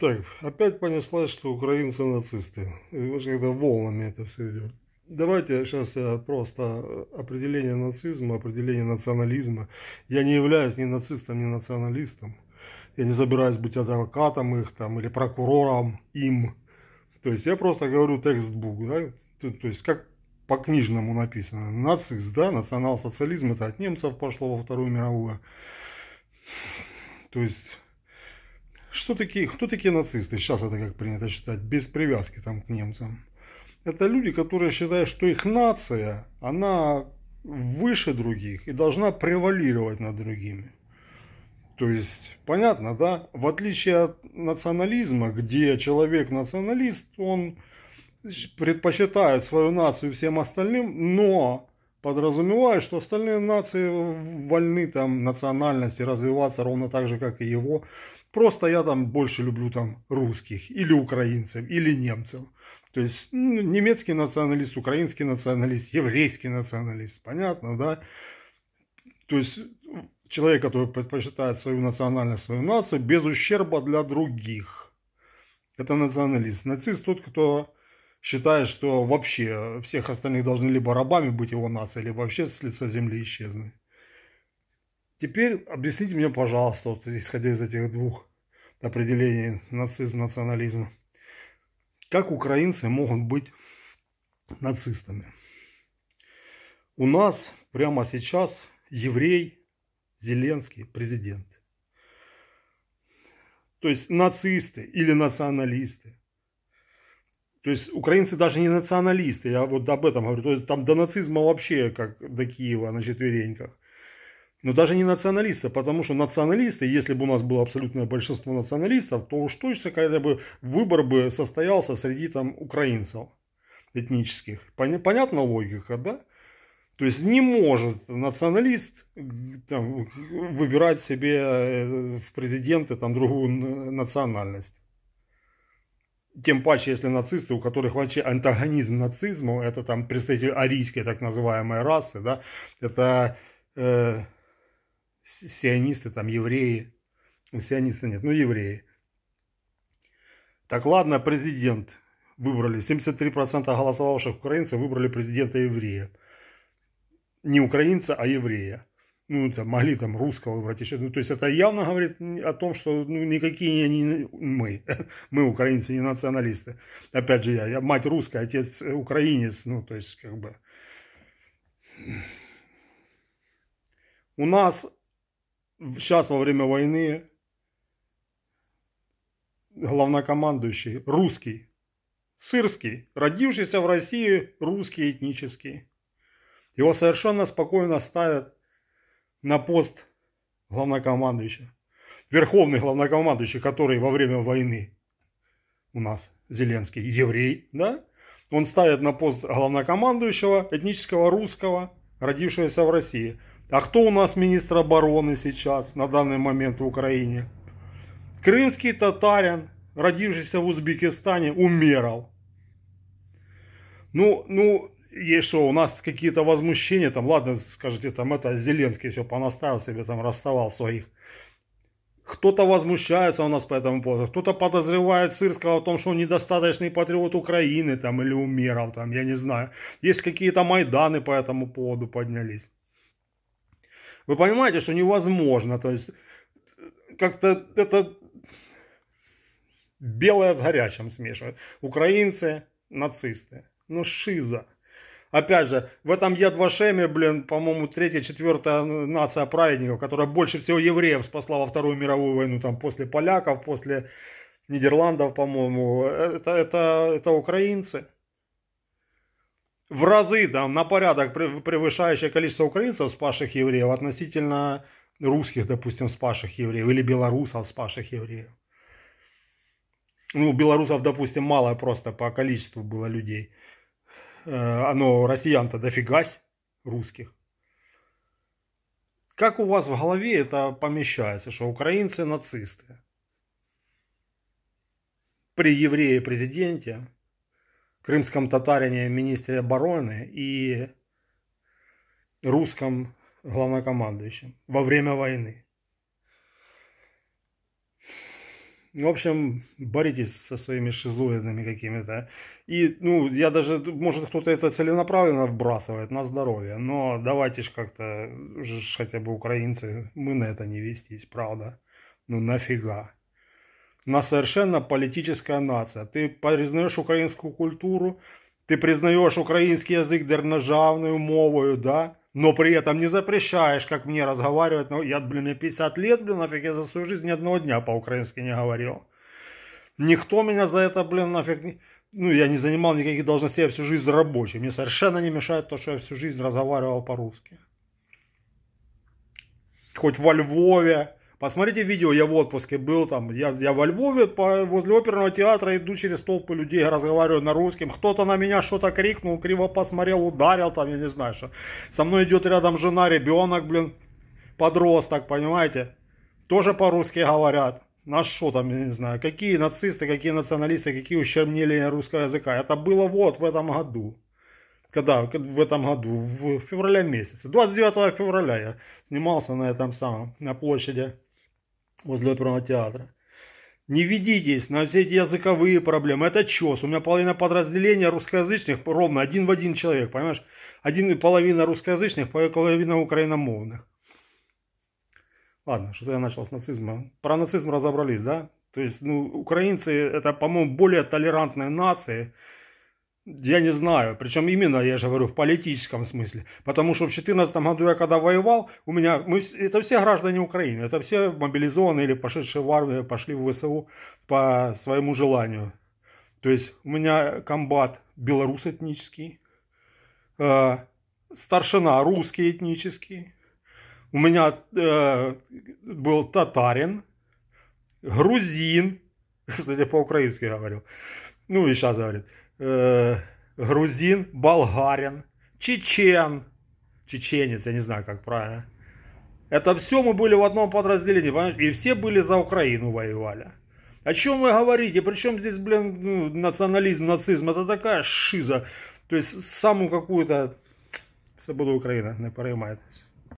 Так, опять понеслась, что украинцы нацисты. И уж когда волнами это все идет. Давайте сейчас я просто э, определение нацизма, определение национализма. Я не являюсь ни нацистом, ни националистом. Я не забираюсь быть адвокатом их там или прокурором им. То есть я просто говорю текстбук, да? то, то есть как по книжному написано. Нацист, да, национал-социализм, это от немцев пошло во Вторую мировую. То есть что такие, кто такие нацисты? Сейчас это как принято считать, без привязки там к немцам. Это люди, которые считают, что их нация, она выше других и должна превалировать над другими. То есть, понятно, да? В отличие от национализма, где человек-националист, он предпочитает свою нацию всем остальным, но подразумевает, что остальные нации вольны там национальности развиваться ровно так же, как и его. Просто я там больше люблю там русских или украинцев или немцев. То есть ну, немецкий националист, украинский националист, еврейский националист, понятно, да? То есть человек, который предпочитает свою национальность, свою нацию, без ущерба для других. Это националист. Нацист тот, кто считает, что вообще всех остальных должны либо рабами быть его нация, либо вообще с лица земли исчезнуть. Теперь объясните мне, пожалуйста, вот, исходя из этих двух определений нацизм, национализм, как украинцы могут быть нацистами? У нас прямо сейчас еврей Зеленский президент. То есть нацисты или националисты. То есть украинцы даже не националисты, я вот об этом говорю. То есть там до нацизма вообще как до Киева на четвереньках но даже не националисты, потому что националисты, если бы у нас было абсолютное большинство националистов, то уж точно когда бы выбор бы состоялся среди там украинцев этнических. Понятна логика, да? То есть не может националист там, выбирать себе э, в президенты там, другую национальность. Тем паче, если нацисты, у которых вообще антагонизм нацизму, это там представители арийской так называемой расы, да, это э, сионисты, там евреи, сионисты нет, ну евреи. Так ладно, президент выбрали, 73% голосовавших украинцев выбрали президента еврея. Не украинца, а еврея. Ну, там, могли там русского выбрать еще. Ну, то есть это явно говорит о том, что ну, никакие не мы, мы украинцы, не националисты. Опять же, я, я мать русская, отец э, украинец, ну, то есть как бы... У нас сейчас во время войны главнокомандующий русский, сырский, родившийся в России русский этнический. Его совершенно спокойно ставят на пост главнокомандующего, верховный главнокомандующий, который во время войны у нас Зеленский еврей, да? Он ставит на пост главнокомандующего этнического русского, родившегося в России – а кто у нас министр обороны сейчас, на данный момент в Украине? Крымский татарин, родившийся в Узбекистане, умерл. Ну, ну, есть что, у нас какие-то возмущения, там, ладно, скажите, там, это Зеленский все понаставил себе, там, расставал своих. Кто-то возмущается у нас по этому поводу, кто-то подозревает Сырского о том, что он недостаточный патриот Украины, там, или умеров, там, я не знаю. Есть какие-то майданы по этому поводу поднялись. Вы понимаете, что невозможно. То есть как-то это белое с горячим смешивают. Украинцы, нацисты. Ну шиза. Опять же, в этом Едвашеме, блин, по-моему, третья, четвертая нация праведников, которая больше всего евреев спасла во Вторую мировую войну, там, после поляков, после Нидерландов, по-моему, э, это, это, это украинцы в разы, там, на порядок превышающее количество украинцев, спасших евреев, относительно русских, допустим, спасших евреев, или белорусов, спасших евреев. Ну, белорусов, допустим, мало просто по количеству было людей. Э, оно россиян-то дофигась русских. Как у вас в голове это помещается, что украинцы нацисты? При еврее-президенте крымском татарине министре обороны и русском главнокомандующем во время войны. В общем, боритесь со своими шизоидными какими-то. И, ну, я даже, может, кто-то это целенаправленно вбрасывает на здоровье, но давайте же как-то, хотя бы украинцы, мы на это не вестись, правда. Ну, нафига? на совершенно политическая нация. Ты признаешь украинскую культуру, ты признаешь украинский язык державную мовою, да, но при этом не запрещаешь, как мне разговаривать. Ну, я, блин, мне 50 лет, блин, нафиг я за свою жизнь ни одного дня по-украински не говорил. Никто меня за это, блин, нафиг не... Ну, я не занимал никаких должностей, я всю жизнь рабочий. Мне совершенно не мешает то, что я всю жизнь разговаривал по-русски. Хоть во Львове, Посмотрите видео, я в отпуске был, там, я, я во Львове, по, возле оперного театра иду через толпы людей, разговариваю на русском, кто-то на меня что-то крикнул, криво посмотрел, ударил, там, я не знаю, что. Со мной идет рядом жена, ребенок, блин, подросток, понимаете, тоже по-русски говорят. На что там, я не знаю, какие нацисты, какие националисты, какие ущербнения русского языка. Это было вот в этом году. Когда, в этом году, в феврале месяце. 29 февраля я снимался на этом самом, на площади возле оперного театра. Не ведитесь на все эти языковые проблемы. Это чес. У меня половина подразделения русскоязычных, ровно один в один человек, понимаешь? Один половина русскоязычных, половина украиномовных. Ладно, что-то я начал с нацизма. Про нацизм разобрались, да? То есть, ну, украинцы, это, по-моему, более толерантная нация, я не знаю, причем именно, я же говорю, в политическом смысле. Потому что в 2014 году я когда воевал, у меня, мы, это все граждане Украины, это все мобилизованные или пошедшие в армию, пошли в ВСУ по своему желанию. То есть у меня комбат белорус этнический, э, старшина русский этнический, у меня э, был татарин, грузин, кстати, по-украински говорил, ну и сейчас говорит, э, грузин, болгарин, чечен, чеченец, я не знаю, как правильно. Это все мы были в одном подразделении, понимаешь? И все были за Украину воевали. О чем вы говорите? Причем здесь, блин, ну, национализм, нацизм? Это такая шиза. То есть саму какую-то... Це буде Україна, не переймайтеся.